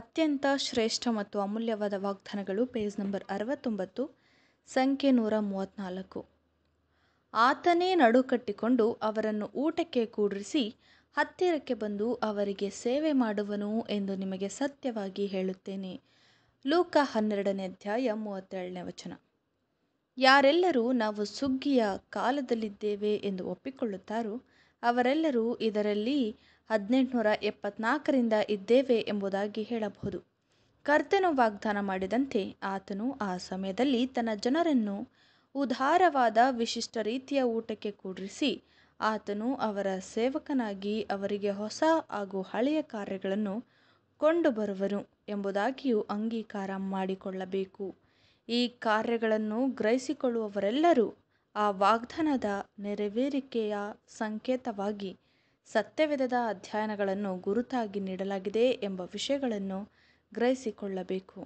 ಅತ್ಯಂತ ಶ್ರೇಷ್ಠ ಮತ್ತು ಅಮೂಲ್ಯವಾದ ವಾಗ್ದಾನಗಳು ಪೇಜ್ ನಂಬರ್ ಅರವತ್ತೊಂಬತ್ತು ಸಂಖ್ಯೆ ನೂರ ಮೂವತ್ತ್ನಾಲ್ಕು ಆತನೇ ನಡುಕಟ್ಟಿಕೊಂಡು ಅವರನ್ನು ಊಟಕ್ಕೆ ಕೂಡಿರಿಸಿ ಹತ್ತಿರಕ್ಕೆ ಬಂದು ಅವರಿಗೆ ಸೇವೆ ಮಾಡುವನು ಎಂದು ನಿಮಗೆ ಸತ್ಯವಾಗಿ ಹೇಳುತ್ತೇನೆ ಲೂಕ ಹನ್ನೆರಡನೇ ಅಧ್ಯಾಯ ಮೂವತ್ತೇಳನೇ ವಚನ ಯಾರೆಲ್ಲರೂ ನಾವು ಸುಗ್ಗಿಯ ಕಾಲದಲ್ಲಿದ್ದೇವೆ ಎಂದು ಒಪ್ಪಿಕೊಳ್ಳುತ್ತಾರೋ ಅವರೆಲ್ಲರೂ ಇದರಲ್ಲಿ ಹದಿನೆಂಟುನೂರ ಎಪ್ಪತ್ನಾಲ್ಕರಿಂದ ಇದ್ದೇವೆ ಎಂಬುದಾಗಿ ಹೇಳಬಹುದು ಕರ್ತನು ವಾಗ್ದಾನ ಮಾಡಿದಂತೆ ಆತನು ಆ ಸಮಯದಲ್ಲಿ ತನ್ನ ಜನರನ್ನು ಉದಾರವಾದ ವಿಶಿಷ್ಟ ರೀತಿಯ ಊಟಕ್ಕೆ ಕೂಡಿರಿಸಿ ಆತನು ಅವರ ಸೇವಕನಾಗಿ ಅವರಿಗೆ ಹೊಸ ಹಾಗೂ ಹಳೆಯ ಕಾರ್ಯಗಳನ್ನು ಕೊಂಡು ಬರುವರು ಎಂಬುದಾಗಿಯೂ ಅಂಗೀಕಾರ ಮಾಡಿಕೊಳ್ಳಬೇಕು ಈ ಕಾರ್ಯಗಳನ್ನು ಗ್ರಹಿಸಿಕೊಳ್ಳುವವರೆಲ್ಲರೂ ಆ ವಾಗ್ದಾನದ ನೆರವೇರಿಕೆಯ ಸಂಕೇತವಾಗಿ ಸತ್ಯವೇದದ ಅಧ್ಯಯನಗಳನ್ನು ಗುರುತಾಗಿ ನೀಡಲಾಗಿದೆ ಎಂಬ ವಿಷಯಗಳನ್ನು ಗ್ರಹಿಸಿಕೊಳ್ಳಬೇಕು